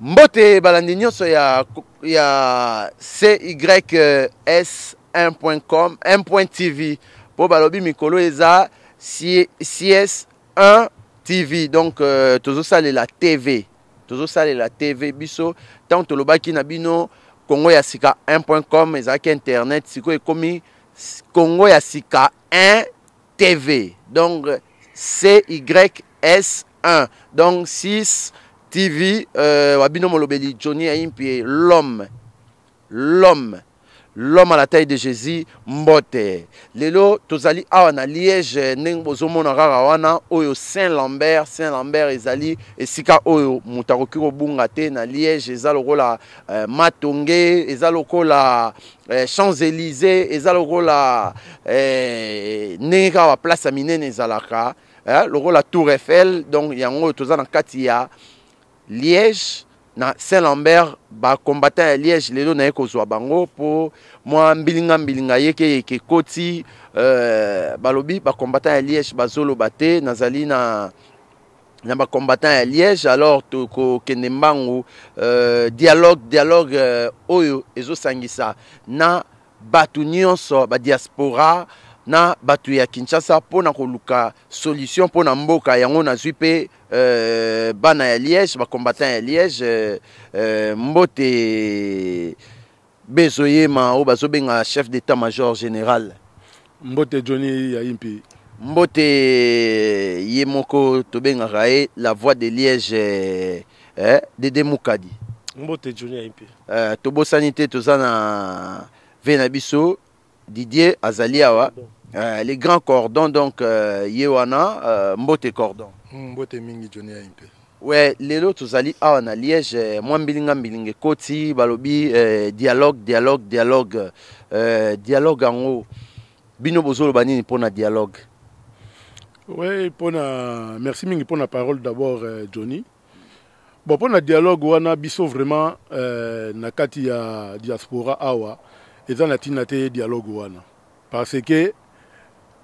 mbote balandi nyonso ya, ya cys 1.com 1.tv mpo balobi mikolo eza cs 1 tv donc euh, tozosalela tv tozosalela tv biso ntango tolobaki na bino kongo ya sika 1.com ezalaki internet sikoyo ekomi kongo ya sika 1 tv donc cys 1 donc 6 tv euh, wabino molobeli johnny aimpie l'homme l'homme l'homme à la taille de jésus mbote lelo tozali awa na liège ndenge bozomona kaka wana oyo saint lambert saint lambert ezali esika oyo moto akoki kobunga te na liège eza lokola euh, matonge eza lokola euh, champs élysée eza lokola euh, ndenge kaka baplace ya minene ezalaka eh, lokola tour eiffel donc yango oyo toza na kati ya liège na saint lambert bacombatant ya liège lelo naye kozwa bango mpo mwa mbilingambilinga yekeyeke ekoti euh, balobi bacombatant ya liège bazoloba te nazali na na bacombatant ya liège alors tokokende mbangu euh, dialogue dialogue euh, oyo ezosangisa na bato nyonso badiaspora na bato ya kinshasa mpona koluka solution mpona mboka yango nazwi mpe euh, bana ya liège bacombatant ya liège euh, euh, mbote bezoyema oyo bazobenga chef d'état major général mbote joni yayi mpe mbote ye moko tobengaka ye la voix de liège euh, eh, dede mukadi mbote joni yayi mpe euh, tobosani te toza na ve na biso didier azali awa euh, les grands cordons donc euh, ye wana euh, mbote cordon hmm, mbote mingi joni yai mpe we lelo tozali awa na liège euh, mwa mbilinga mbilinga ekoti balobi eh, dialogue dialogue dialogue euh, dialogue yango bino bozoloba nini mpona dialogue oui mpona merci mingi mpona parole d'abord euh, johnny bon mpona dialogue wana biso vraiment euh, na kati ya diaspora awa eza na ntina te dialogue wana parce que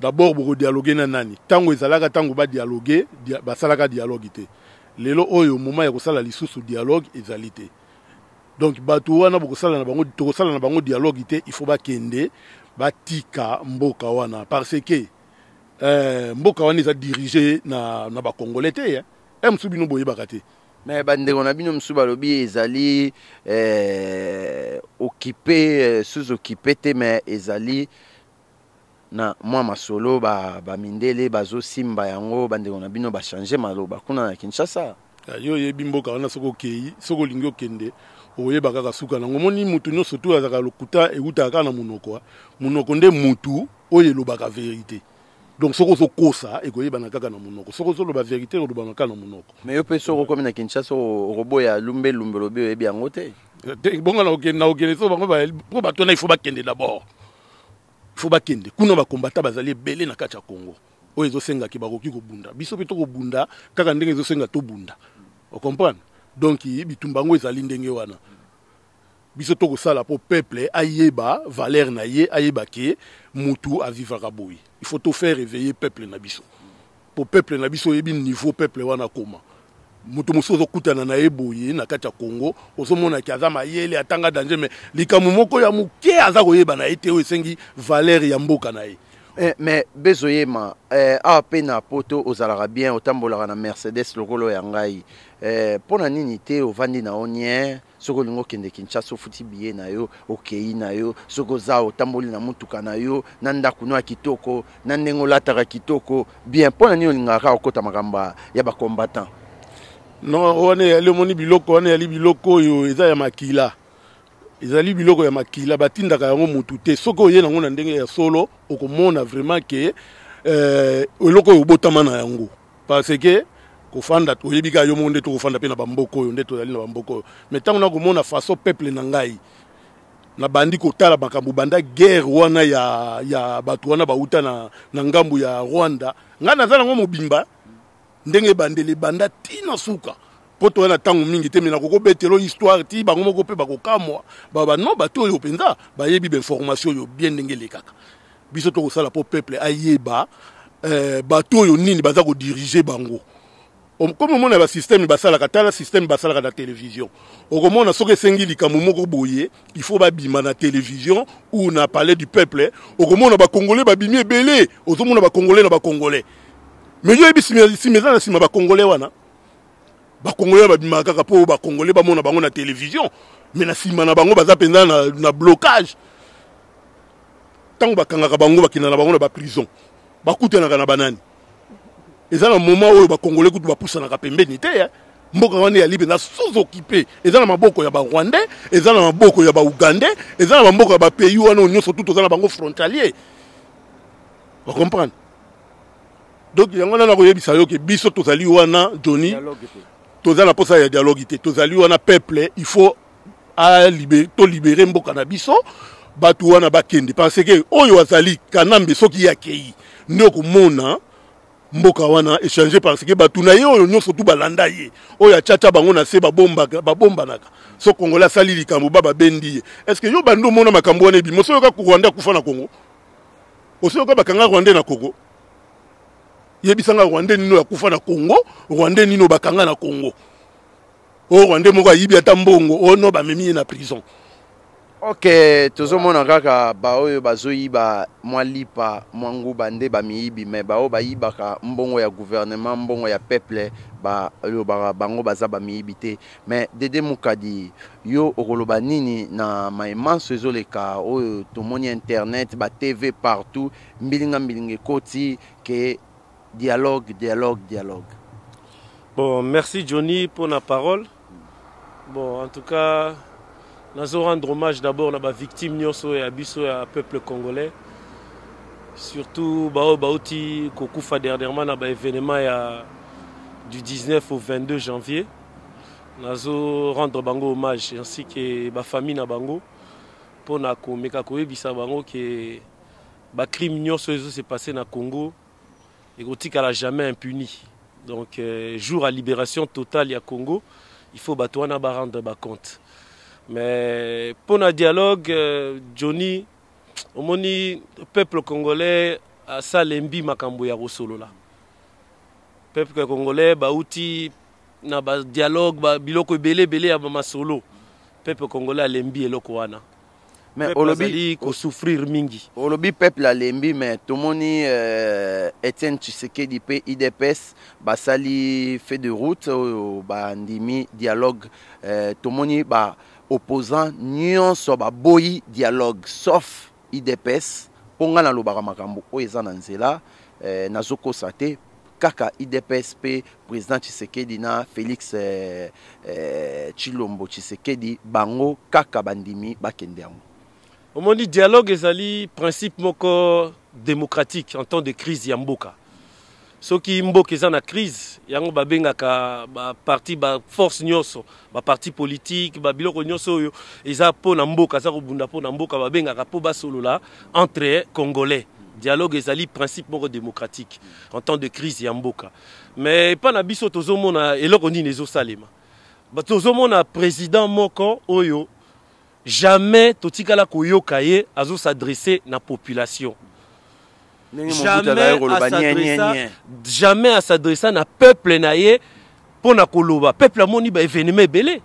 d'abord bokodialoge na nani ntango ezalaka ntango badialoge dia, basalaka dialogue te lelo oyo moma ya kosala lisusu dialogue ezali te donc bato wana tokosala na bango dialogue te il faut bakende batika mboka wana parce que euh, mboka wana eza dirige na, na bacongolais te eh? e mosusu bino boyebaka te me bandeko na bino mosusu balobi ezali eh, okipe sous okipe te me ezali na mwa masolo bamindele ba bazosimba yango bandeko na bino bachange maloba kuna na kinshasa yo oyebi mboka wana soki okei soki olingi okende oyeba kaka suka nango omoni mutu nyonso tu azalaka lokuta eutaka kaka na monoko monoko nde mutu oyo elobaka verité donc soki ozokosa ekoyebana kaka na monoko soki ozoloba verité olobana kaka na monoko me yo mpe soki okomi na kinshasa okoboya lumbelumbe lobi oyebi yango te te bongo na okende so bango mpo bato wana ifo bakende d'abord ifo bakende kuna bakombata bazali ebele na kati ya congo oyo ezosengaki bakoki kobunda biso mpe tokobunda kaka ndenge ezosenga tobunda ocomprendre donc bitumba yango ezali ndenge wana biso tokosala mpo peuple ayeba valeur na ye ayeba ke motu avivaka boye il faut tofaire éveiller peuple na biso mpo peuple na biso oyebi niveau peuple wana akoma moto mosusu ozokutana na ye boye na kati ya congo ozomonaki aza mayele atanga danger me likambo moko ya moke aza koyeba na ye te oyo esengi valeur ya mboka na ye Eh, mais bezo yema eh, awa mpe na poto ozalaka bien otambolaka na mercedes lokolo ya ngai eh, mpo na nini te ovandi na onie soki olingi okende kinshasa ofuti biye na yo okei na yo soki oza otamboli na motuka na yo na ndako no ya kitoko na ndenge olataka kitoko bien mpo na nini olingaka okɔta makambo ya bacombatant non wana eyali omoni biloko wana eyali biloko oyo eza ya makila ezali biloko ya makila batindaka yango motu te soki oye nango na ndenge ya solo okomona vraiment ke eh, eloko oyo obotama na yango parce que kofanda oyebi kaka yo moko nde tokofanda mpe na bamboka oyo nde tozali na bamboka oyo mais ntango nakomona façon peuple na ngai nabandi kotala makambo banda guerre wana ya, ya bato wana bauta na, na ngambu ya rwanda ngai naza nango mobimba ndenge ebandeli ebanda tina suka mpo toya na ntango mingi te me nakokobetela histoire ti bango moko mpe bakokamwa babano bato oyo mpenza bayebi bainformation oyo bien ndenge elekaka biso tokosala mpo peuple ayeba eh, bato oyo nini baza kodirige bango komi omona basysteme basalaka tala systeme basalaka na télévision okomona soki esengi likambo moko boye ifo babima na télévision ou na palais du peuple okomona bakongole babimi ebele ozomona bakongole na bakongole me yo yebi sima eza na nsima bakongole wana bakongole babimaka kaka mpo bakongole bamona bango na télévision me na nsima na bango baza mpenza na, na blocage ntango bakangaka bango bakenda na bango na baprison bakutanaka na banani eza na moma oyo bakongole kutu bapusanaka pembeni te eh? mboka wana ya libe na sous-occupé eza na maboko ya barwandais eza na maboko ya baugandais eza na maboko ya bapays wana oyo nyonso tu toza na bango frontalier ocomprendre donc yango nana koyebisa yo ke biso tozali wana joni toza na mposa ya dialogue te tozali wana peuple il faut tolibere mboka na biso bato wana bakende parce ke oyo azali kanambe soki akei nde okomona mboka wana échange parce ke bato na ye oyo nyonso tu balanda ye oyo atyatia bango na se babombanaka so kongola asali likambo ba babendi ye est ce ke yo bandi omona makambo wana ebima osoyoka rwanda akufa na kongo osoyoka bakanga rwanda na kongo yebisanga rwande nino yakufa na congo rwande nino bakanga na congo o rwande moko ayibi ata mbongo o no bamemi ye na prison ok tozomona kaka baoyo bazoyiba mwa lipa mwa nguba nde bamiyibi me baoyo bayibaka mbongo ya guvernema mbongo ya peuple balobaka bango baza bamiyibi te me dede mokadi yo okoloba nini na maemanso ezoleka oyo tomoni internet batv partout mbilinga mbilinga ekoti ke dialogue, dialogue, dialogue. Bon, merci Johnny pour la parole. Bon, en tout cas, nous rendre hommage d'abord à la victime et Abisso et peuple congolais. Surtout, bao baouti kokufa dernièrement à ba événement du 19 au 22 janvier. Nous rendre bango hommage ainsi que la famille pour na dire que le crime nyoso s'est passé Congo. ekotikala jamais impuni donc euh, jour ya libération totale ya congo il faut bato wana barendre bacompte mais mpo na dialogue euh, johnny omoni peuple congolais asalembi makambo ya kosolola peuple congolais bauti na badialogue biloko ebele ebele ya bamasolo peuple congolais alembi eloko wana me olobi kosouffrir mingi olobi peuple alembi me tomoni euh, etienne tshisekedi mpe idps basali fait de route oyo euh, bandimi dialogue euh, tomoni baopposant nyonso baboyi dialogue sauf idps mpo ngai nalobaka makambo oyo eza na nzela eh, nazokosa te kaka idps mpe président tshisekedi na félix eh, eh, tshilombo tshisekedi bango kaka bandimi bakende yango omoni dialogue ezali principe moko démocratique en temps de crise ya mboka soki mboka eza na crise yango babengaka baparti baforce nyonso baparti politike babiloko nyonso oyo eza mpo na mboka aza kobunda mpo na mboka babengaka mpo basolola entre congolais dialogue ezali principe moko démocratique en temps de crise ya mboka mais epai na biso tozomona eloko nini ezosalema tozomona président moko oyo jamais totikala koyoka ye azosadrese na population jamais asadresa na peuple na ye mpo na koloba peuple amoni baévénement ebele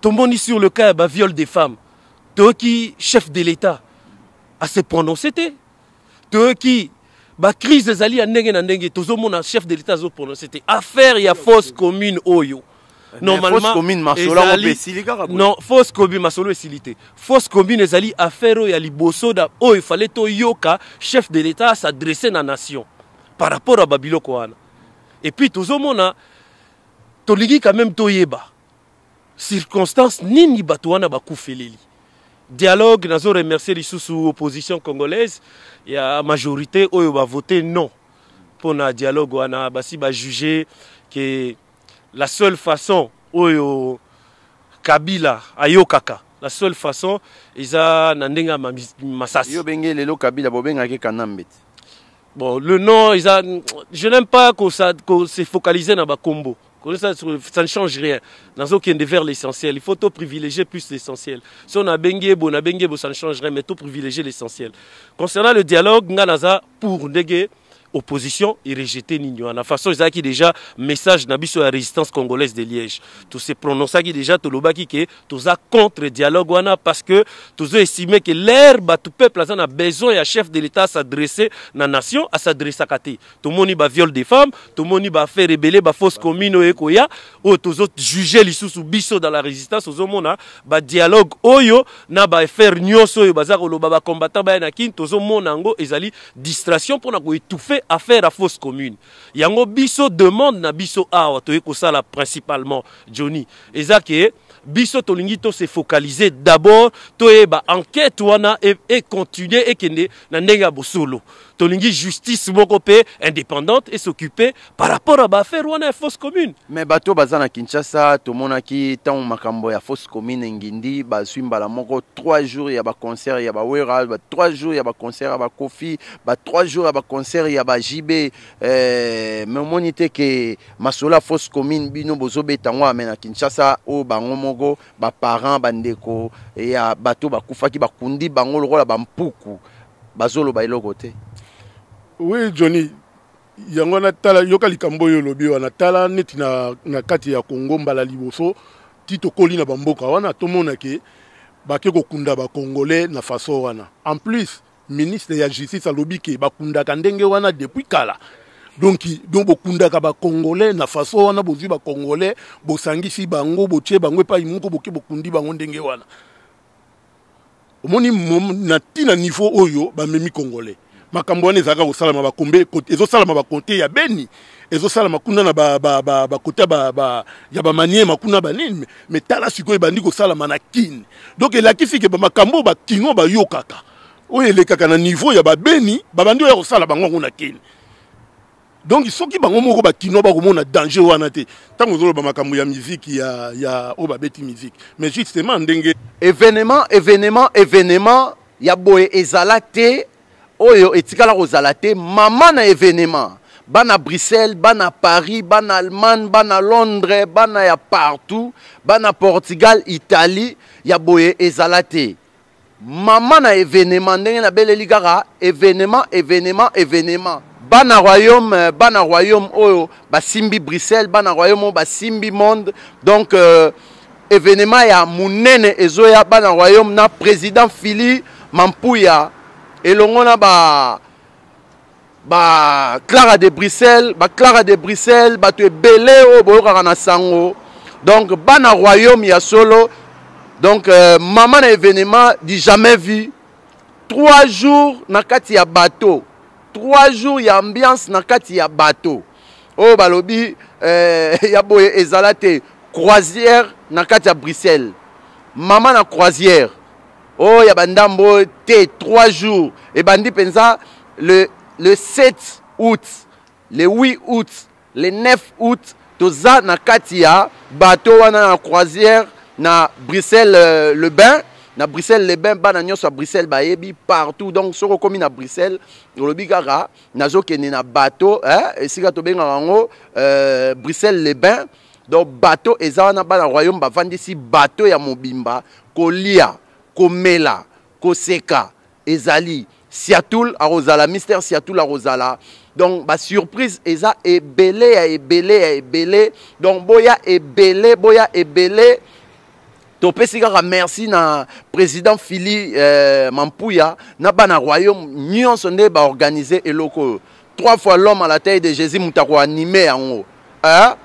tomoni sur le cas ya baviol des femmes toyoki chef de l'état ase prononce te toyoki bacrise ezali ya ndenge na ndenge tozomona chef de l'état azoprononce te affaire ya fausse commune oyo oh normalement fausse commune masolo esili te fausse commune ezali affaire oyo ya liboso oyo efale toyoka chef de l'état asadresse na nation par rapport ya babiloko wana epuis tozomona tolingi quand même toyeba circonstance nini bato wana bakufeleli dialogue nazo remercier lisusu opposition congolaise ya majorité oyo bavote non mpona dialogue wana basi bajuge ke la seule façon oyo kabila ayokaka la seule façon eza na ndenge ya masasi yo benge lelo kabila bobengaki kanambe te bon le nom eza je n'aime pas kose focaliser na bakombo ça, ça ne change rien nazokende vers l'essentiel il faut to privilégier plus l'essentiel so nabengi ebo nabengi ebo ça ne change rien mais to privilégier l'essentiel concernant le dialogue nga naza pour ndenge opposition erejete nini wana façon ezalaki déjà message na biso ya résistance congolaise de liège toseprononçaki déjà tolobaki ke toza contre dialogue wana parce que tozoestime ke l'aire bato peuple aza na besoin ya chef de l'état asadresse na nation asadresaka te tomoni baviole des femmes tomoni baaffaire ebele bafausse commune oyo ekoya oyo tozojuge lisusu biso dans la résistance ozomona badialogue oyo na baaffaire nyonso oyo baza koloba bacombattant baya na kini tozomona yango ezali distraction mpona koétouffe affaire ya fausse commune yango biso demande na biso awa toyei kosala principalement johnny eza ke biso tolingi tose focaliser d'abord toyeba enquête wana econtinue e ekende na ndenge ya bosolo tolingi justice moko mpe indépendante esokupe par rapport a baaffaire wana ya fausse commune me bato baza na kinshasa tomonaki ntango makambo ya fausse commune engindi bazwi mbala moko 3 jours ya baconcert ya bawera ba 3 jours ya baconcert ya bakofi ba 3 jours ya baconcert ya bajb eh, me omoni te ke masolo ya fausse commune bino bozobeta yango ame na kinshasa oyo bango moko baparent bandeko ya bato bakufaki bakundi bango lokola bampuku bazoloba eloko te oui johnny yango natala yoka likambo oyo olobi wana tala neti na, na kati ya kongo mbala liboso ti tokoli na bamboka wana tomona ke bake kokunda bacongolais na faso wana en plus ministre ya justice alobi ke bakundaka ndenge wana depuis kala donki donc bokundaka bacongolais na faso wana bozwi bacongolais bosangisi bango botie bango epai moko boke bokundi bango ndenge wana omoni na ntina niveau oyo bamemi congolais makambo wana ezalaka kosalama bakombe ezosalama bakote ya beni ezosalama kuna na bakote ba, ba, ba, ya bamaniema kuna banini me tala sikoyo ebandi kosalama na kini donk elakisi ke makambo bakingo bayokaka oyo elekaka na niveau ya babeni babandi oya kosala bango yango na kini donc soki bango moko bakino bakomona danger wana te ntango ozoloba makambo ya miziki ya, ya oyo babeti miziki mais justement ndenge événement événement événement ya boye ezala te oyo etikala kozala te mama na événement bana bruxelles bana paris bana allemagne bana londres bana ya partout bana portugal italie ya boye ezala te mama na événement ndenge nabeleli kaka événement événement événement bana royaume euh, bana royaume oyo basimbi bruxelles bana royaume oyo basimbi monde donc euh, événement ya monene ezoya bana royaume na président fili mampuya elongo na ba baclara de bruxelles baclara de bruxelles bato ebele oyo boyokaka na sango donc bana royaume ya solo donc euh, mama na événement du jamais vu trois jours na kati ya bato trois jours ya ambiance na kati ya bato oyo balobi euh, ya boye ezala te croisière na kati ya bruxelles mama na croisière oyo oh, ya bandambo oyo te 3 jours ebandi mpenza le, le 7 août le 8 août le 9 août toza na kati ya bato wana na croisière na bruxelles euh, le bain na bruxelles le bain bana nyonso ya bruxelles bayebi partout donc soki okomi na bruxelles olobi kaka nazokende na bato eh? esika tobengaka yango euh, bruxelles le bain donc bato eza wana bana royaume bavandisi bato ya mobimba kolia komela koseka ezali siatul akozala mister siatul akozala donc basurprise eza ebele ya ebele ya ebele donc boya ebele boya ebele topesi kaka merci na président fili euh, mampuya na bana royaume nyonso nde baorganize eloko oyo trois fois l'homme à la taille de jésus moto akoanime yango hein?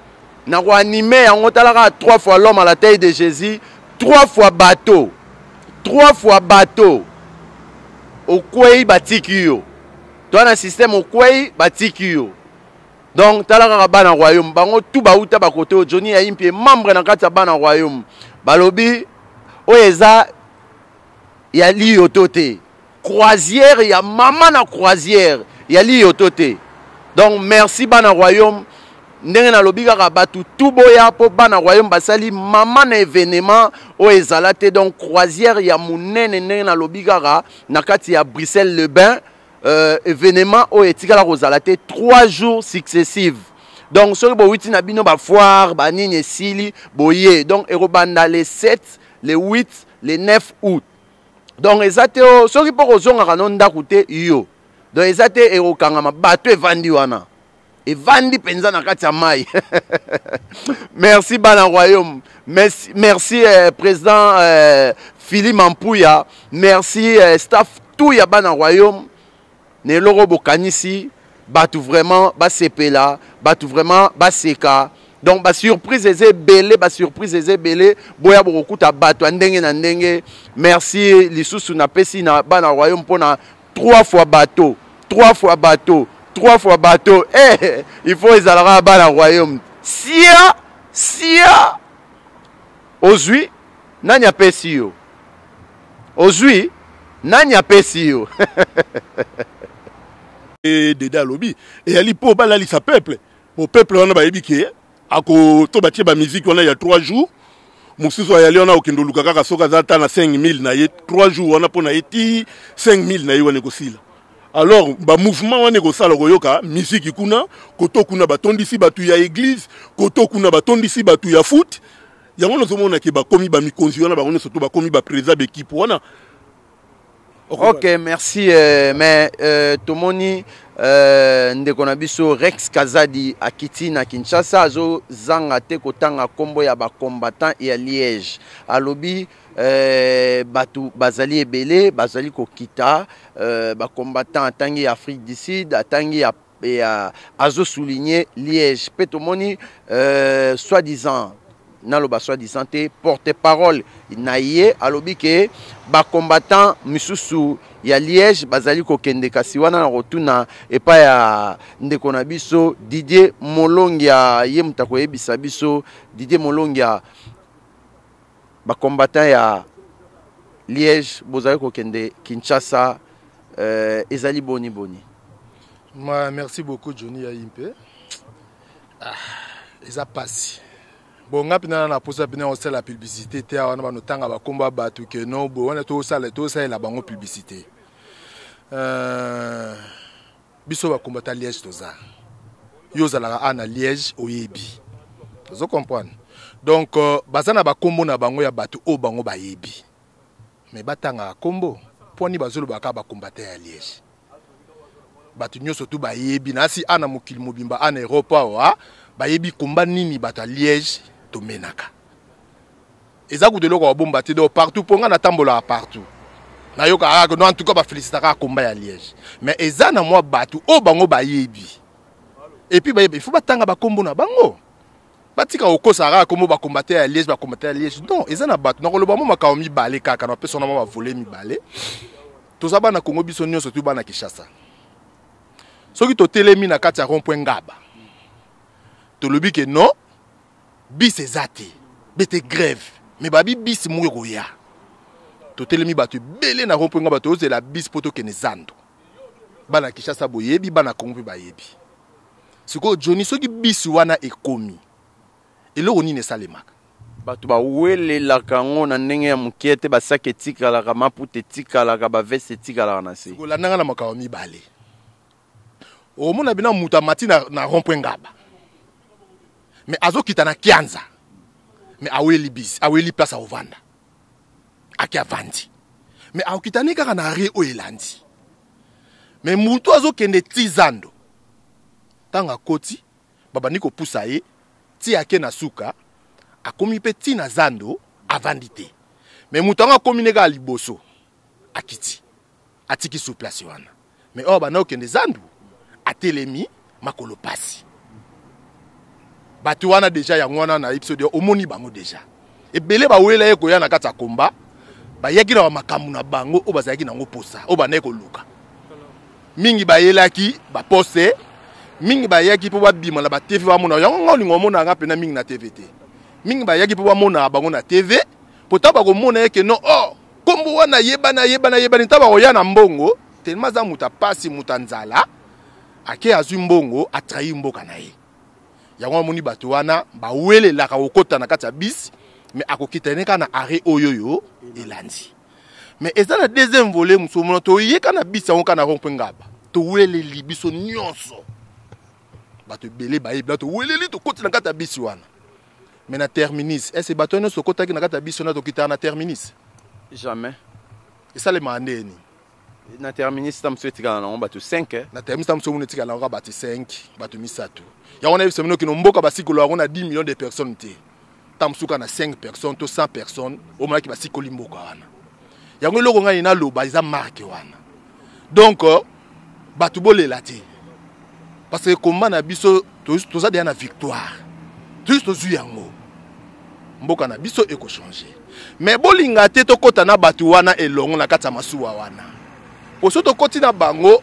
nakoanime yango tala kaka trois fois l'homme à la taille de jésus trois fois bateau trois fois bato okwei batiki yo toa na systeme okwei batiki yo donc tala kaka bana royaume bango tu bauta bakote oyo joni yayi mpe membre na kati ya bana royaume balobi oyo eza ya liyoto te croisière ya mama na croisière ya liyoto te donc merci bana royaume ndenge nalobi kaka bato tu boya mpo bana royaume basali mama na événement oyo ezala te donc croisière ya monene ndenge nalobi kaka na kati ya bruxelles le bain euh, événement oyo etikala kozala te trois jours successive donc soki bowuti na bino bafoire banini esili boye donc ekobanda le 7 le 8 le 9 août donc eza te oyo soki mpo kozongaka no ndako te yo donc eza te ekokangama bato evandi wana evandi mpenza na kati ya mai merci bana royaume merci, merci eh, président eh, phili mampuya merci eh, staff tout ya bana royaume na eloko bokanisi bato vraiment basepela bato vraiment baseka donc basurprise eza ebele basurprise eza ebele boya bokokuta bato ya ndenge na ndenge merci lisusu napesi na bana royaume mpona trois fois bato trois fois bato trois fois bateau eh, il faut ezalaka bana royaume sia sia ozwi nani apesi yo ozwi nani apesi yo eh, dede alobi eyali mpo balalisa peuple po peuple wana bayebi ke ako to batie bamiziki wana ya 3 jours mosusu ayali wana okende oluka kaka soki aza ata na 5000 na ye 3 jours wana mpo na ye ti 5000 na ye wana ekosila alors mouvement bamouvement wana ekosala koyoka misiki kuna koto kuna batondisi bato ya église koto kuna batondisi bato ya foot yango nozomonake bakomi bamikonzi wana bango nyonso to bakomi baprésa bekipe wana ok merci euh, mais euh, tomoni Uh, ndeko na biso rex kazadi akiti na kinshasa azozanga te kotanga nkombo ya bacombatant ya liège alobi uh, bato bazali ebele bazali kokita uh, bacombatant atangi ya afrique du sud atangi ya, ya azosouligne liège mpe tomoni euh, soi disant naloba soi-disant te porte-parole na ye alobi ke bacombattant misusu ya liège bazali kokende kasi wana na kotuna epai ya ndeko na biso didier molongia ye moto akoyebisa biso didier molongia bacombattant ya liège bozali kokende kinshasa euh, ezali boni boni Ma, merci beaucoup johnny yaimpe ah, eza pasi bon nga mpena na posa mpena osala publicité te awa na banotanga bakombo ya bato ke no bo wana tosala tosalela bango publicité euh, biso bakombo ata liège toza yo ozalaka a na liège oyebi ozo comprendre donc euh, baza na bakombo na bango ya bato oyo bango bayebi me batangaka kombo mpo ni bazolobaka bakombata ya liège bato nyonso tu bayebi na asi a na mokili mobimba a na erope awa bayebi komba nini bato ya liège tomenaka eza kutu eloko babomba te donc partout mpo ngai natambolaka partout nayokaka ah, kaka no en tout cas bafélicitakaka komba ya liège mais eza na mwa bato oyo bango bayebi epuis bayebi ifo batanga bakombo na bango batika kokosa kaka kombo bakombate ya liège bakombate ya liège non eza na bato nakoloba mwa makambo mibale kaka na bapesa wana mwa bavole mibale toza bana kongo biso nyonso tu bana kishasa soki totelemi na kati ya rond point ngaba tolobi ke non bis eza te bete grève me babi bis moko ekoya totelemi bato ebele na rompo nga bato ozela bis mpo tokende zando bana ya kinshasa boyebi bana ya kongo mpe bayebi sikoyo joni soki bis wana ekomi eloko nini esalemaka bato bawelelaka yango na ndenge ya moke te basaki etikalaka maputa etikalaka baveste etikalaka na se kolandanga na makambo mibale omona bino moto amati na, na rompo e ngaba me azokita na kianza me aweli bis aweli place aovanda ake avandi me akokitani kaka na rie oyo elandi me motu azokende ti zando ntango akoti babandi kopusa ye ti ake na suka akomi mpe ti na zando avandi te me moto yango akomi ne kaka liboso akiti atiki suplace wana me oyo banda kokende zando atelemi makolo pasi bato wana deja yango wana nayebi so deja omoni bango deja ebele bawela ye koya na kati ya komba bayaki na bamakambo na bango oyo bazalaki nango posa oyo bandaki koluka mingi bayelaki bapose mingi bayaki mpo babima na batv bamona yango nga olinga omonanga mpena mingi na tv te mingi bayaki mpo bamonaka bango na tv pourtant bakomona yeke no o oh, nkombo wana yebana yebana yebani nta bakoya na mbongo telema aza moto apasi moto anzala ake azwi mbongo atrahi mboka na ye yango amoni bato wana bawelelaka kokɔta na kati ya bisi me akokitani kaka na arret oyo oyo elandi me eza na deuxième volet mosusu mona toyeka na bisi yango kaka na rond point ngaba toweleli biso nyonso bato ebele bayebi bato weleli tokoti na kati ya bisi wana me na terminis ese bato nyonso tokɔtaki na kati ya bisi wana tokitaka na terminis jamais esalemaka nde nini na terminista mosusu etikala nango bato 5 na terminista mosusu omuna etikala nango bato 5 bato misato yango na yebisa bino okino mboka basikolo yango na 10 million de personnes te ta mosuka na 5 personnes to 100 personnes omonaki basikoli mboka wana yango eloko ngai naloba eza marke wana donc euh, bato bolela te parce que komba na biso toza deya na victoire juste tozwi yango mboka na biso ekochange mais bolinga te tokɔta na bato wana elongo na kati ya masuwa wana poso tokoti na bango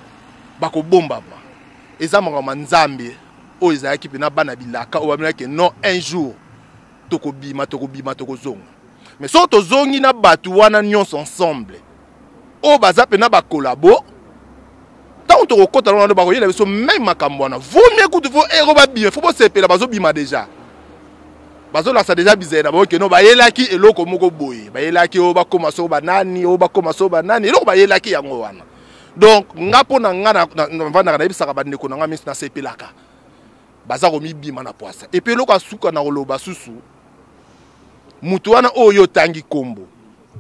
bakobombama eza makambo ya nzambe oyo ezalaki mpe na bana bilaka oyo bamelaki non un jour tokobima tokobima tokozonga mais soki tozongi na bato wana nyonso ensemble oyo baza mpe na bakolabo ntango tokokɔta wana bakoyela biso meme makambo wana vaut mieux kutu fo ero eh, babima fo bosepela bazobima déjà bazolakisa deja bizai na bango keno bayelaki eloko moko boye bayelaki oyo bakóma soko banani oyo bakóma soko banani eloko bayelaki yango wana donc nga mpo na nga navandaka nayebisaka bandeko na nga minsi nasepelaka baza komibima na poasa epuis eloko asuka na koloba susu motu wana oyo otangi nkombo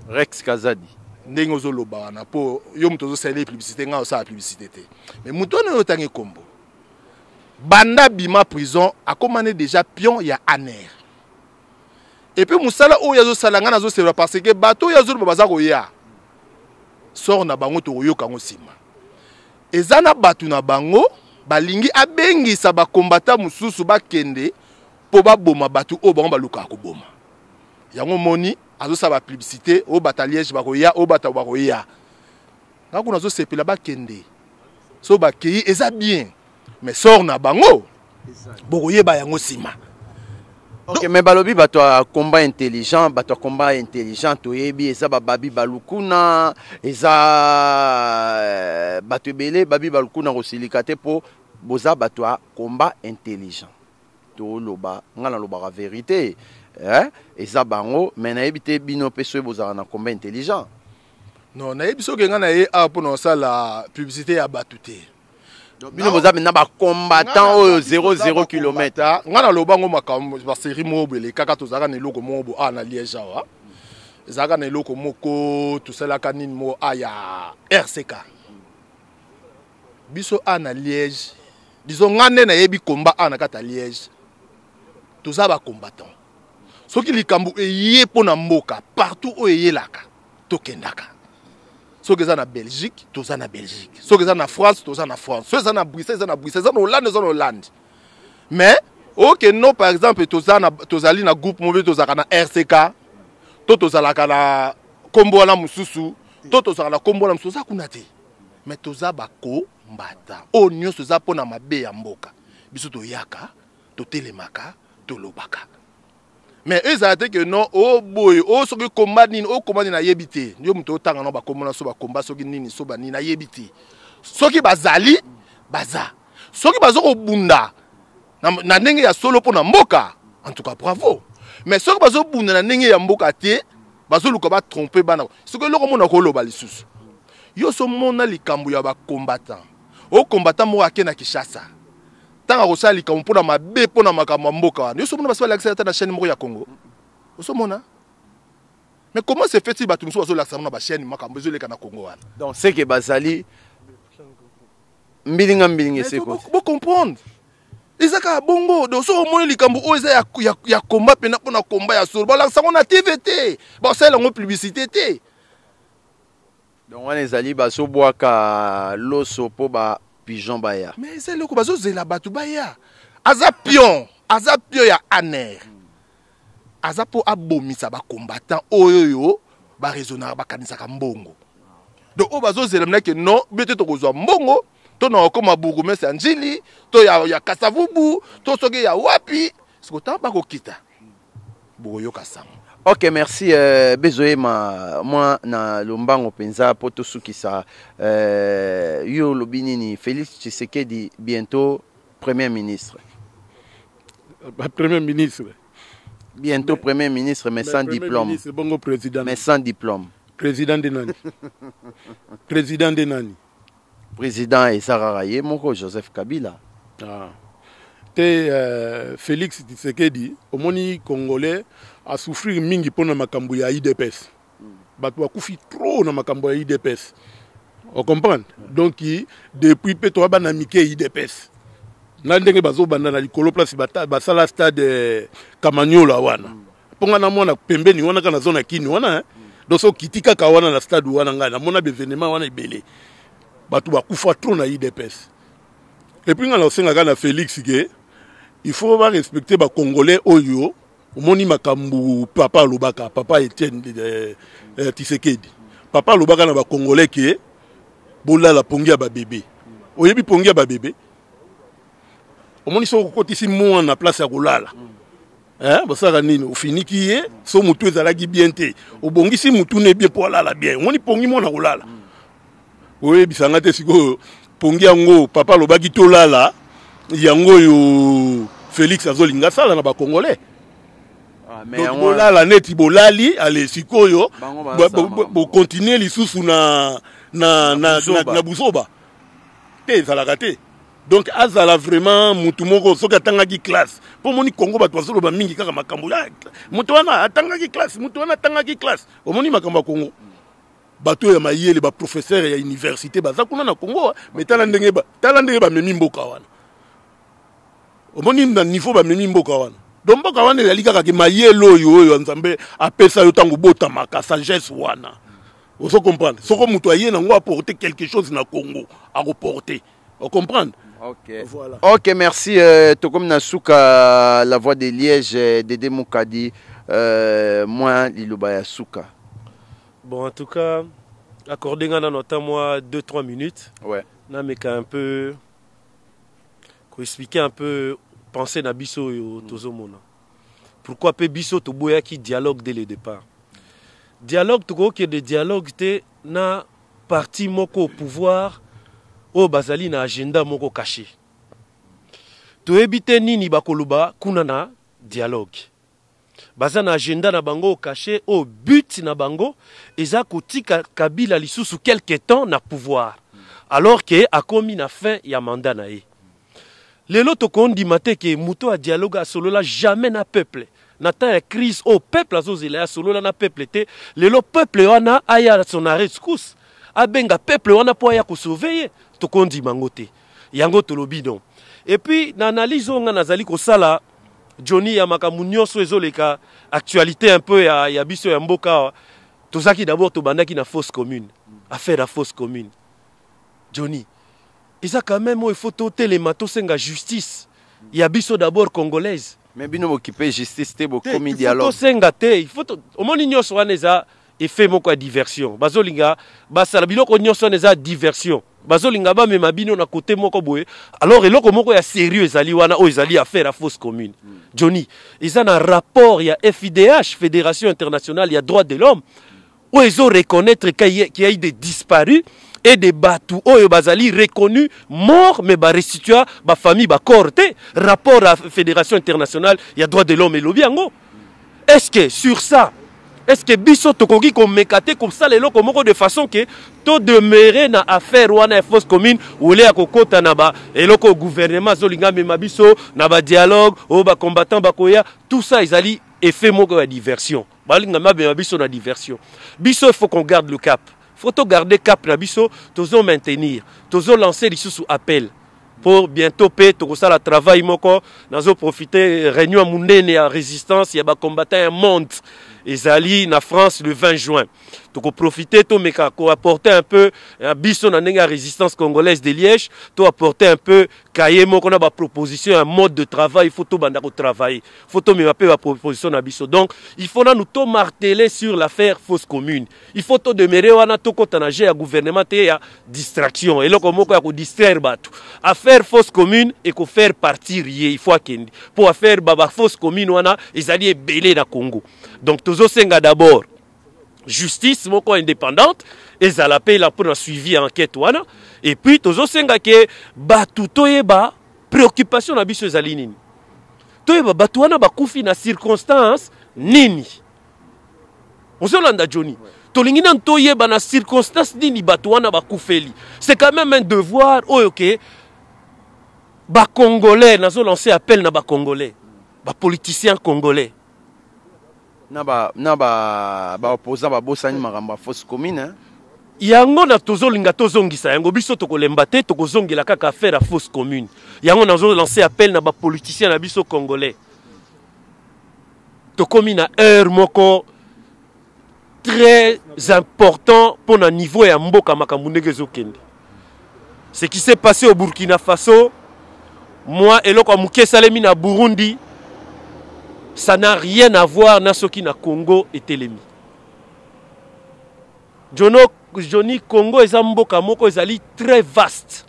rex kazadi ndenge ozoloba wana mpo yo moto ozosalela publicité ngai osala publicité te mais motu wana oyo otangi nkombo banda bima prison akomani deja pion ya aner epuis mosala oyo azosala ngai nazosepela parce ke bato oyo azoloba baza koya sor na bango tokoyoka yango nsima eza na bato na bango balingi abengisa bakombata mosusu bakende mpo baboma bato oyo bango balukaka koboma yango moni azosala bapiblicité oyo bata liège bakoya oyo bato bakoya nga kuna azosepela bakende so bakei eza bien mais sor na bango bokoyeba yango nsima ok me balobi bato ya combat intelligent bato ya combat intelligent toyebi eza bababi balukuna eza bato ebele babi balukuna kosilika te mpo boza bato ya combat intelligent toloba ngai nalobaka vérité eh? eza bango me nayebi te bino mpe soki bozalaka na combat intelligent non nayebi soki ngai naye awa mpo na kosala publicité ya bato te bino boza mpenza bacombattant oyo 00 km ngai nalobango makambo basérie moko boye elekaka tozalaka na eloko moko boye a ah, na liège awa ezalaka na eloko moko tosalaka nini moko a ah, ya rck biso a ah, na liège diso ngai nde nayebi komba a na kati ya liège toza bacombattant soki likambo eye mpo na mboka partout oyo eyelaka tokendaka soki eza na belgique toza na belgique soki eza na france toza na france soki eza na bruxelles eza na bruxelles eza na hollande eza na hollande mais okende no par exemple tozali na groupe moko tozalaka na rck to tozalaka na nkombo wana mosusu to tozalaka na nkombo wana mosusu toza kuna te mais toza bakombata oyo nyonso eza mpo na mabe ya mboka biso toyaka totelemaka tolobaka mais eux ezala te ke non oboye oh oyo oh, soki komba nini okomba oh, nini nayebi te yo moto otanga no bakombona so bakomba soki nini so banini nayebi te soki bazali baza soki bazokobunda na ndenge ya solo mpo na mboka en tout cas bravo mais soki bazobunda na ndenge ya mboka te bazoluka batrompe bana soki eloko omona koloba lisusu yo somona likambo ya bacombatant okombatant moko ake na kinshasa ntango akosala likambo mpona mabe mpona makambo ya mboka wana nyonso mona basi balakisaka ata na chaîne moko ya congo ozomona mais comment se fait-il bato mosusu bazolakisa mona bachaîne makambo ezoleka na congo wana donc seke bazali mbilinga mbilinga esebocomprendre eza kaka bongo do soki omoni likambo oyo eza ya komba mpena mpona komba ya solo balakisa ngo na tv te basalela yango publicité te donc wana ezali bazobwaka loso mpo ba pigeon baya me eza eloko bazozela bato baya aza pion aza pion ya aner aza mpo abomisa bacombatant oyo oyo baresonaka bakanisaka mbongo donc oyo oh, bazozela menake non bie te tokozwa mbongo to na okoma bourgmestre ya njili to ya, ya kasavubu to soki ya wapi siko ntango bakokita bokoyoka sango ok merci euh, bezoyema mwa na lombango mpenza mpo tosukisa euh, Eh, yo olobi nini félix tshisekedi bientôt premier ministre premier ministre bientôt mais, premier ministre mais, mais sans diplôme ministre, bongo président mais sans diplôme président de nani président de nani président eza kaka ye moko joseph kabila ah. te euh, félix tshisekedi omoni congolais asouffrir mingi mpo hmm. na makambo ya idps bato bakufi tro na makambo ya idps okomprendre donki depuis mpe tobabana mike idps na ndenge bazobanda na likolo place basala stade eh, kamaniola wana mponga na mwana pembeni wana kaka nazo na kini wana eh. donc sokiti kaka wana na stade wana ngai namona bevenema wana ebele bato bakufa tro na idps epui ngai naosengaka na félix ke il faut barespecte bacongolais oyo omoni makambo papa alobaka papa etienne eh, eh tisekedi papa alobaka na bacongolais ke bolala pongi ya babebe oyebi pongi ya babebe omoni soki okotisi mwana place ya kolala eh? bosalaka nini ofiniki ye so motu ezalaki bien te obongisi motu ne bien mpo alala bien omoni pongi mwana kolala oyebisanga te sikoyo pongi yango papa alobaki tolala yango oyo félix azolinga asala na bakongolais ah, bolala neti bolali ale sikoyo bokontinue lisusu na na, na, na, na buzoba te ezalaka te donc azala vraiment motu moko soki atangaki classe mpo moni kongo bato bazoloba mingi kaka makambo moto wana atangaki classe moto wana atangaki classe omoni makambo ya kongo bato ya mayele baprofesseur ya université baza kuna na kongo me tala ndenge tala ndenge bamemi mboka wana omoni na niveau bamemi mboka wana don mboka wana ezali kaka ke mayele oyo oyo ya nzambe apesa yo ntango obotamaka sagesse wana ozo comprendre soko moto aye nango aporte quelque chose na congo akoporte ocomprendre Ok, voilà. okay merci. Euh, Tokom Nasuka, la voix de Liège, euh, Dédé Moukadi, euh, moi, Lilobaya Souka. Bon, en tout cas, accordez nous notamment 2-3 minutes. Ouais. Là, mais qu'un peu. Qu'on expliquer un peu, penser na biso yo, mm. tozomona. Pourquoi pe biso, toboya qui dialogue dès le départ. dialogue tokokende dialogue te na parti moko au pouvoir oyo oh, bazali na agenda moko kashe toyebi te nini bakoloba kuna na dialogue baza na agenda na bango kashe oyo oh, but na bango eza kotika kabila lisusu quelque temps na pouvoir alors ke akomi na fin ya mandat na ye lelo tokondima te ke moto ya dialogue asolola jamais na peuple na temps ya crise oyo oh, peuple azozela ya solola na peuple te lelo peuple wana aya son arescousse abenga peuple wana mpo aya kosauve ye tokondima yango te yango tolobi don epuis na analyse oyo nga nazali kosala joni ya makambo nyonso ezoleka actualité un peu ya, ya biso ya mboka awa tozalaki d'abord tobandaki na fausse commune affaire ya fausse commune joni eza quand même oyo oh, ifo totelema tosenga justice ya biso d'abord congolaise mais bino bokipe justice te bokomi dialogotosenga te ifoto omoni nyonso wana eza efe moko ya diversion bazolinga basala biloko nyonso wana eza diversion bazolinga bamema bino na kote moko boye alors eloko moko ya sérieux ezali wana oyo ezali affaire ya fausse commune mm. johnny eza na rapport ya fidh fédération internationale ya droit de l'homme oyo ezoreconnaitre qu'il y a des disparus mm. et de bato oyo oh, bazali reconnu mort me barestitua bafamille bacor te rapport ya fédération internationale ya droit de l'homme elobi yango est ce que sur ça est ce que biso tokoki komeka te kosala eloko moko de façon ke todemeure na affaire wana ya fausse commune wele ya kokɔta na baeloko gouvernement azolinga mema biso na badialogue oyo oh, bacombattant bakoya tout ça ezali effet moko ya diversion balinga mabema biso na diversion biso il faut qu'on garde le cap faut to garder cap na biso tozo maintenir tozo lancer lisusu appel pour bientôt mpe tokosala travail moko nazo profiter réunion ya monene ya résistance ya bacombattant ya monde ezali na france le 20 juin tokoprofite tomeka koapporte un peu ya biso na ndenge ya résistance congolaise de liège toapporte un peu kaye moko na baproposition ya mode de travail fo tobanda kotravaille fo tomema mpe baproposition na biso donc il faut nanu tomartele sur l'affaire fausse commune il faut todemere wana tokɔta na je ya gouvernement te ya distraction eloko moko ya kodistraire bato affaire fausse commune ekofaire partir ye il faut akende mpo affaire babafausse commune wana ezali ebele na congo donc tozosenga d'abord justice moko indépendante ezala mpe la pour suivi enquête wana epuis tozosenga ke bato yeba préoccupation na biso ezali nini ba bato ba bakufi na circonstance nini ozolanda joni tolingi to yeba na circonstance nini batuana ba bakufeli c'est quand même un devoir congolais oh, congolais, bacongolais lancer appel na ba politicien congolais na baopposant ba babosani makambo ya fausse commune yango na tozolinga tozongisa yango biso tokolemba te tokozongela kaka affaire ya fausse commune yango nazolance appel na bapoliticien na biso congolais tokomi na heure moko très important mpo na niveau ya mboka makambo ndenge ezokende ce qui s'est passé au burkina faso mwa eloko ya moke esalemi na burundi ça n'a rien à voir na soki na congo etelemi joni congo eza mboka moko ezali très vaste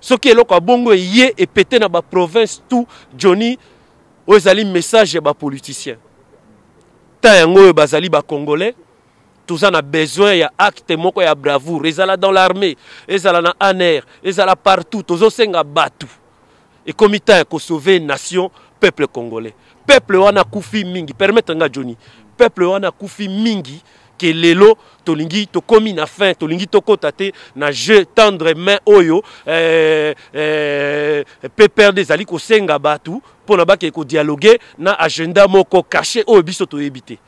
soki eloko abongo eye epete na baprovince tout joni oyo ezali message ya bapoliticien tan yango oyo bazali bacongolais toza na besoin ya acte moko ya bravoure ezala dans l'armée ezala na aner ezala partout tozosenga bato ekomi tan ya kosauve nation peuple congolais peuple wana akufi mingi permettre nga joni peuple wana akufi mingi ke lelo tolingi tokomi na fin tolingi tokɔta te na jeu tendre main oyo eh, eh, peperde ezali kosenga bato mpona bakee kodialoge na agenda moko kache oyo biso toyebi te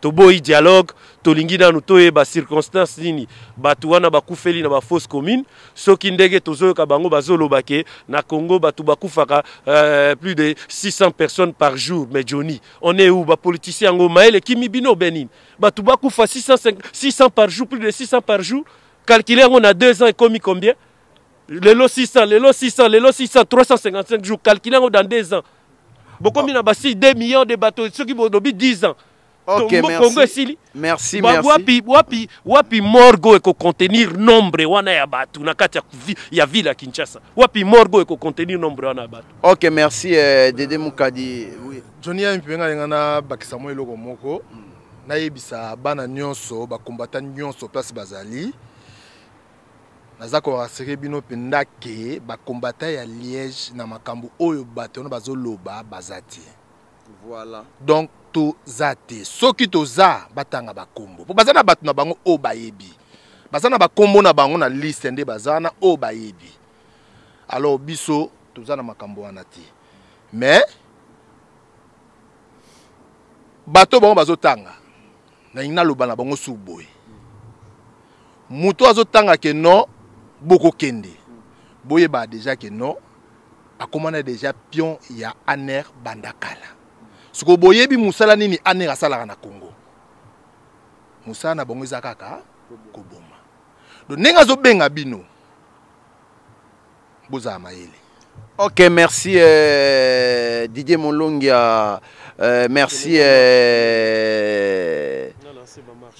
toboyi dialogue tolingi nanu toyeba circonstance nini bato wana bakufeli na bafausse commune soki ndenge tozoyoka bango bazoloba ke na congo bato bakufaka euh, plus de 600 personnes par jour mais joni on est ou bapoliticien yango mayele ekimi bino obe nini bato bakufa 600, 600 par jour plus de 600 par jour calcule yango na 2 ans ekomi combien lelo 600 lelo 600 lelo 600 355 jours calcule yango dans 2 ans bokomi na basi 2 millions de bato soki bolobi 10 ans okay, tombo kongo esili merci, ba, merci. wapi, wapi, wapi morgo ekocontenir nombre wana ya bato na kati ya, ya ville ya kinshasa wapi morgo ekocontenir nombre wana ya bato ok merci eh, dede mukadi oui. joni yami mpe ngai nga nabakisa mwa eloko moko nayebisa bana nyonso bakombata nyonso place bazali naza korasere bino mpe ndake bakombata ya liège na makambo oyo bato wana bazoloba baza te voilà. donc toza te soki toza batanga bakombo mpo baza na bato na bango oyo bayebi baza na bakombo na bango na liste nde baza wana oyo bayebi alors biso toza na makambo wana te mais bato bango bazotanga nalingi naloba na bango su boye moto azotanga ke non bokokende boyeba deja ke non akomana deja pion ya aner banda kala soko boyebi mosala nini aner asalaka na congo mosala na bango eza kaka koboma don ndenge azobenga bino bozala mayele ok merci euh, didier molongia euh, euh, merci euh,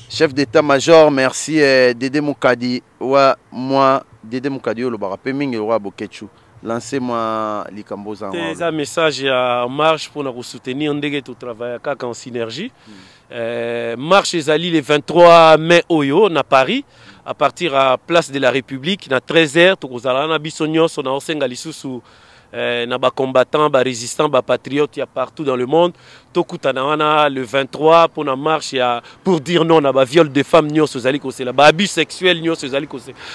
chef d'état-major merci euh, dede mokadi wa mwa dede mokadi oyo olobaka mpe mingi lokola bokechu lancez-moi likambo zango eza message ya marche mpona kosoutenir ndenge totravaya kaka en synergie mm. euh, marche ezali le 23 mai oyo na paris à partir ya place de la république na 13 heures tokozala na biso nyonso na osenga lisusu eh, na bacombattant barésistant bapatriote ya partout dans le monde tokutana wana le 23 mpona marche ya pour dire non na baviole de femme nyonso ezali kosela baabus sexuel nyonso ezali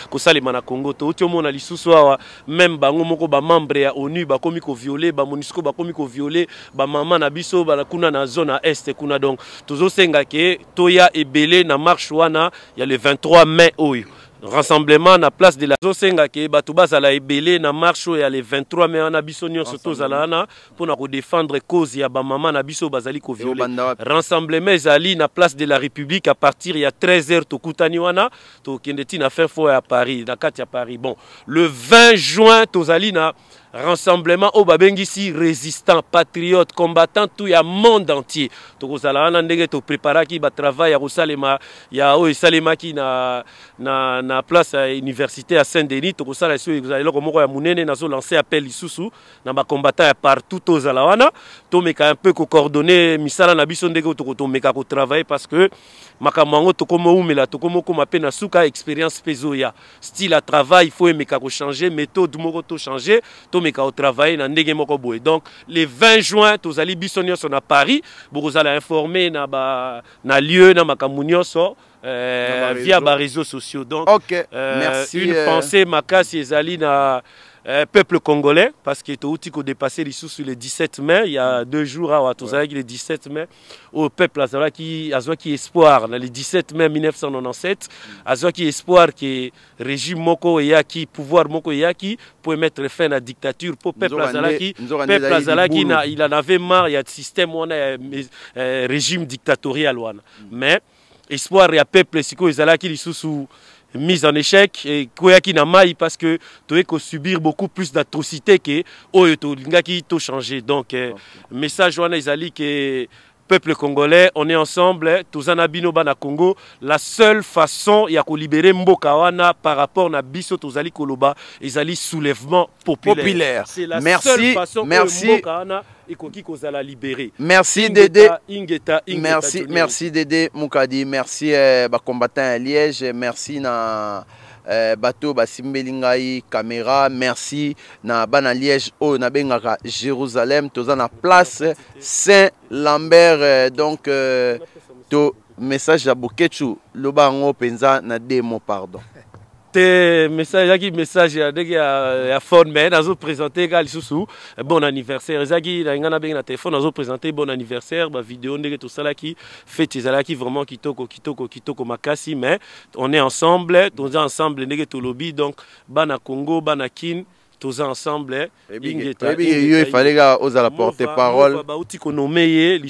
kosalema na congo touti omona lisusu awa meme bango moko bamembre ya onu bakomi koviole bamonisco bakomi koviole bamama na biso kuna na zone ya este kuna donc tozosenga ke toya ebele na marche wana ya le 23 mai oyo rassemblement na place de la tozosengaki bato bazala ebele na marche oyo ya le 23 mai wana biso nyonso tozala wana mpona kodefendre cause ya bamama na biso bazali koviole rassemblement ezali na place de la république à partir ya 13 heures tokutani wana tokende ntina fin fo ya paris na kati ya paris bon le 20 juin tozali na rassemblement oyo babengisi résistant patriote combattant tout ya monde entier tokozala wana ndenge topreparaki batravail ya kosalema ya oyo esalemaki na, na, na place ya université ya saint denis tokosala esi oyo eloko moko ya monene nazolancer appel lisusu na bacombattant ya partout tozala wana tomeka un peu kocoordonne misala na biso ndenge oyo tokotomeka kotravaille parce que makambo yango tokoma umela tokoma okoma mpe na suka expérience mpe ezoya style ya travail fo emeka kochange méthode moko tochange tomeka kotravaille na ndenge moko boye donc le 20 juin tozali biso nyonso na paris bokozala informe na, ba, na lieu na makambo nyonso euh, via baréseaux sociaux donc okay. euh, Merci, une euh... pensée makasi ezali na Euh, peuple congolais parce que touti kodépase lisusu le 17 mai il y a deux jours awa tozalaki ouais. le 17 mai oyo peuple azalaki azwaki espoir na le 17 mai 1997 mm. azwaki espoir ke régime moko eyaki pouvoir moko eyaki mpo emettre fin na dictature mpo peuple azalaki peuple azalaki na il en avait marre ya système wana ya eh, régime dictatorial wana mm. mais espoir ya peuple sikoyo ezalaki lisusu mise en échec et koyaki na mai parce que toyeko subir beaucoup plus d'atrocités que oyo to lingaki to changer donc euh, okay. message wana isali que peuple congolais on est ensemble tozana bino bana Congo la seule façon ya ko libérer mboka par rapport na biso tozali koloba le soulèvement populaire, c'est la merci. seule façon merci. que mboka ekoki kozala libéré merci dédé ingeta merci merci dédé mukadi merci eh, bacombattant ya liège merci na eh, bato basimbeli ngai caméra merci na bana liège oyo nabengaka jérusalem toza na place saint lambert eh, donc eh, to message ya bokechu loba yango mpenza na demo pardon te message ezalaki message ya ndenge ya phone me nazoprésente ka lisusu bon anniversaire ezalaki na ngai nabenge na telefone nazoprésente bon anniversaire bavideo ndenge tosalaki fete ezalaki vraiment kitoko kitoko kitoko makasi mais on est ensemble toza ensemble ndenge tolobi donc bana congo bana kine Tous ensemble eh, eh eh il fallait efali kaka la porte parole bauti konome ye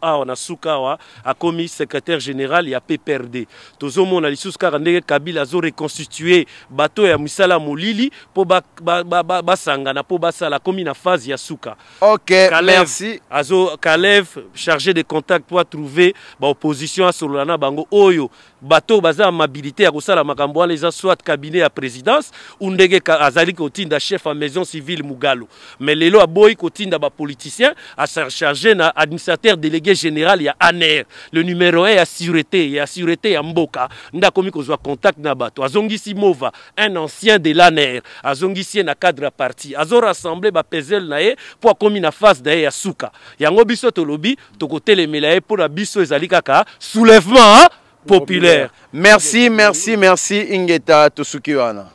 a on a suka a akomi secrétaire général ya pprd tozomona lisusu kaka ndenge kabila reconstituer bato ya misala molili sangana pour ba basala akomi na phase ya suka ok merci azo kalev chargé de contact trouver bah, opposition baopposition asolola na bango oyo bato baza amabilité ya kosala makambo les eza soit cabinet à présidence ou ndenge azali kotinda chef chef maison civile Mugalo. Mais lelo aboyi kotinda ba politicien a chargé na administrateur délégué général ya ANER, le numéro 1 ya sûreté, ya sûreté ya mboka. Ndakomi kozwa contact na bato. Azongisi Mova, un ancien de l'ANER, azongisi na cadre parti. Azo rassembler ba pezel na ye pour komi na face d'ailleurs ya suka. Yango biso tolobi tokotelemela ye pour a biso ezali kaka soulèvement hein, populaire. Merci, merci, merci Ingeta Tosukiwana.